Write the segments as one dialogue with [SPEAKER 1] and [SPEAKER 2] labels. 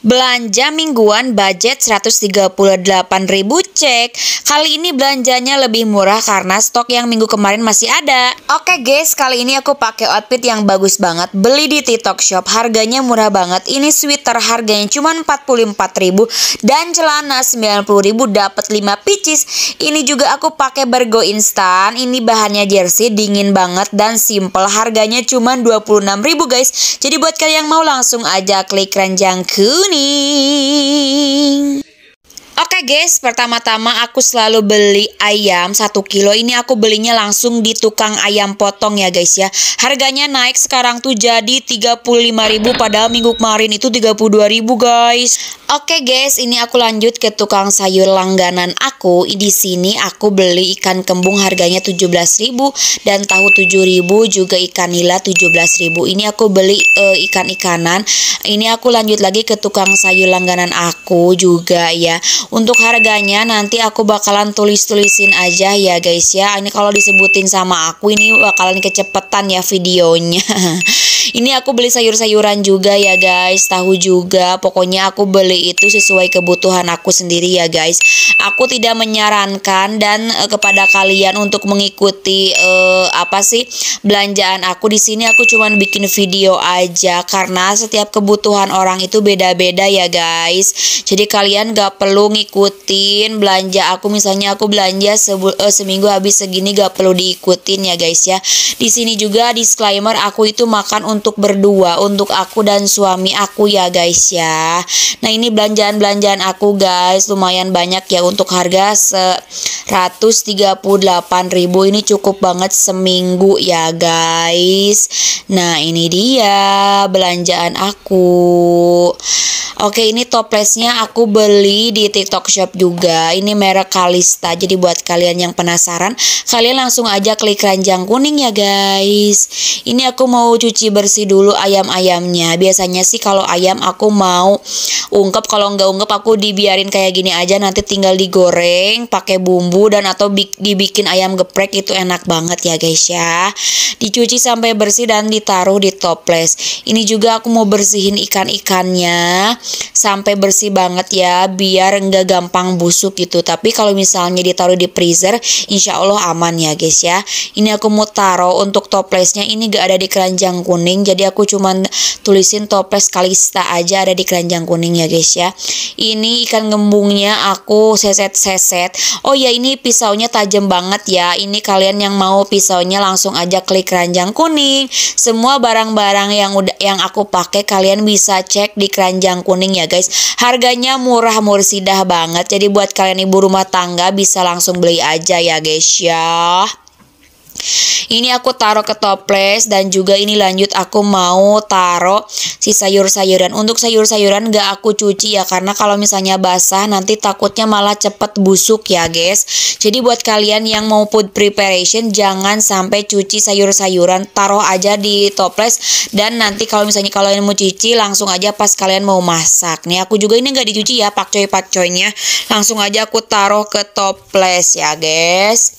[SPEAKER 1] Belanja mingguan budget 138.000 cek. Kali ini belanjanya lebih murah karena stok yang minggu kemarin masih ada. Oke guys, kali ini aku pakai outfit yang bagus banget. Beli di TikTok Shop, harganya murah banget. Ini sweater harganya cuma 44.000 dan celana 90.000 dapat 5 pieces. Ini juga aku pakai Bergo instan. Ini bahannya jersey dingin banget dan simple. Harganya cuma 26.000 guys. Jadi buat kalian yang mau langsung aja klik ranjangku Queenie. guys, pertama-tama aku selalu beli ayam 1 kilo. Ini aku belinya langsung di tukang ayam potong ya guys ya. Harganya naik sekarang tuh jadi 35.000 Pada minggu kemarin itu 32.000 guys. Oke guys, ini aku lanjut ke tukang sayur langganan aku. Di sini aku beli ikan kembung harganya 17.000 dan tahu 7.000 juga ikan nila 17.000. Ini aku beli uh, eh, ikan-ikanan. Ini aku lanjut lagi ke tukang sayur langganan aku juga ya. Untuk harganya nanti aku bakalan tulis-tulisin aja ya guys ya. Ini kalau disebutin sama aku ini bakalan kecepetan ya videonya. Ini aku beli sayur-sayuran juga ya guys, tahu juga. Pokoknya aku beli itu sesuai kebutuhan aku sendiri ya guys. Aku tidak menyarankan dan uh, kepada kalian untuk mengikuti uh, apa sih belanjaan aku di sini aku cuman bikin video aja karena setiap kebutuhan orang itu beda-beda ya guys. Jadi kalian gak perlu ngikutin belanja aku misalnya aku belanja eh, seminggu habis segini gak perlu diikutin ya guys ya. Di sini juga disclaimer aku itu makan untuk untuk berdua untuk aku dan suami aku ya guys ya nah ini belanjaan-belanjaan aku guys lumayan banyak ya untuk harga 138 ribu ini cukup banget seminggu ya guys nah ini dia belanjaan aku Oke ini toplesnya aku beli di TikTok Shop juga Ini merek Kalista Jadi buat kalian yang penasaran Kalian langsung aja klik ranjang kuning ya guys Ini aku mau cuci bersih bersih dulu ayam-ayamnya. Biasanya sih kalau ayam aku mau ungkep, kalau nggak ungkep aku dibiarin kayak gini aja nanti tinggal digoreng pakai bumbu dan atau dibikin ayam geprek itu enak banget ya guys ya. Dicuci sampai bersih dan ditaruh di toples. Ini juga aku mau bersihin ikan-ikannya sampai bersih banget ya biar nggak gampang busuk gitu. Tapi kalau misalnya ditaruh di freezer, insya Allah aman ya guys ya. Ini aku mau taruh untuk toplesnya ini nggak ada di keranjang kuning kuning jadi aku cuman tulisin toples kalista aja ada di keranjang kuning ya guys ya ini ikan ngembungnya aku seset-seset oh ya ini pisaunya tajam banget ya ini kalian yang mau pisaunya langsung aja klik keranjang kuning semua barang-barang yang udah yang aku pakai kalian bisa cek di keranjang kuning ya guys harganya murah mursidah banget jadi buat kalian ibu rumah tangga bisa langsung beli aja ya guys ya ini aku taruh ke toples dan juga ini lanjut aku mau taruh si sayur-sayuran. Untuk sayur-sayuran gak aku cuci ya karena kalau misalnya basah nanti takutnya malah cepet busuk ya guys. Jadi buat kalian yang mau food preparation jangan sampai cuci sayur-sayuran. Taruh aja di toples dan nanti kalau misalnya kalian mau cuci langsung aja pas kalian mau masak. Nih aku juga ini gak dicuci ya pakcoy-pakcoynya. Langsung aja aku taruh ke toples ya guys.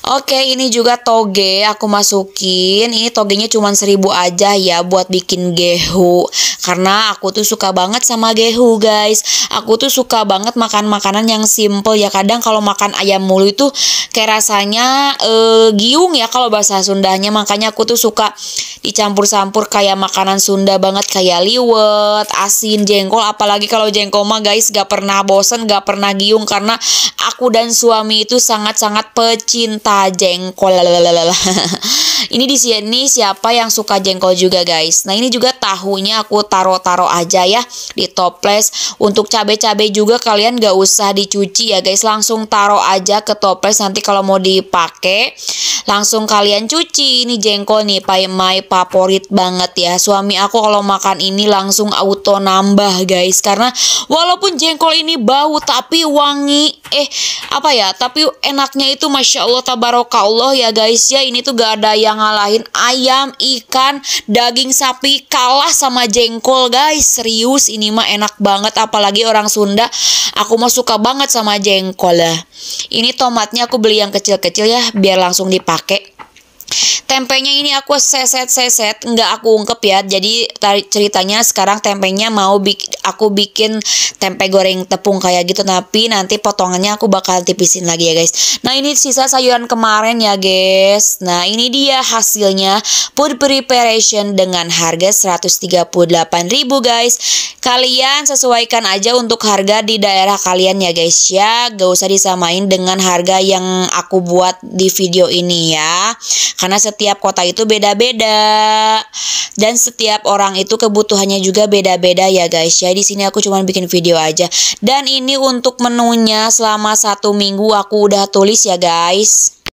[SPEAKER 1] Oke, ini juga toge aku masukin. Ini togenya cuma seribu aja ya buat bikin gehu. Karena aku tuh suka banget sama gehu, guys. Aku tuh suka banget makan makanan yang simple ya. Kadang kalau makan ayam mulu itu kayak rasanya uh, giung ya kalau bahasa Sundanya. Makanya aku tuh suka dicampur-campur kayak makanan Sunda banget kayak liwet, asin, jengkol apalagi kalau jengkol mah guys gak pernah bosen, gak pernah giung karena aku dan suami itu sangat-sangat pecinta jengkol. ini di sini siapa yang suka jengkol juga guys. Nah, ini juga tahunya aku taro-taro aja ya di toples. Untuk cabai-cabai juga kalian gak usah dicuci ya guys, langsung taro aja ke toples nanti kalau mau dipakai langsung kalian cuci ini jengkol nih pai my favorit banget ya. Suami aku kalau makan ini langsung auto nambah guys karena walaupun jengkol ini bau tapi wangi eh apa ya tapi enaknya itu masya Allah tabarokallah ya guys ya ini tuh gak ada yang ngalahin ayam ikan daging sapi kalah sama jengkol guys serius ini mah enak banget apalagi orang Sunda aku mah suka banget sama jengkol ya ini tomatnya aku beli yang kecil-kecil ya biar langsung dipakai Tempenya ini aku seset-seset, nggak aku ungkep ya. Jadi ceritanya sekarang tempenya mau bik aku bikin tempe goreng tepung kayak gitu, tapi nanti potongannya aku bakal tipisin lagi ya guys. Nah ini sisa sayuran kemarin ya guys. Nah ini dia hasilnya food preparation dengan harga 138.000 guys. Kalian sesuaikan aja untuk harga di daerah kalian ya guys ya. Gak usah disamain dengan harga yang aku buat di video ini ya. Karena setiap kota itu beda-beda dan setiap orang itu kebutuhannya juga beda-beda ya guys. Ya di sini aku cuma bikin video aja. Dan ini untuk menunya selama satu minggu aku udah tulis ya guys.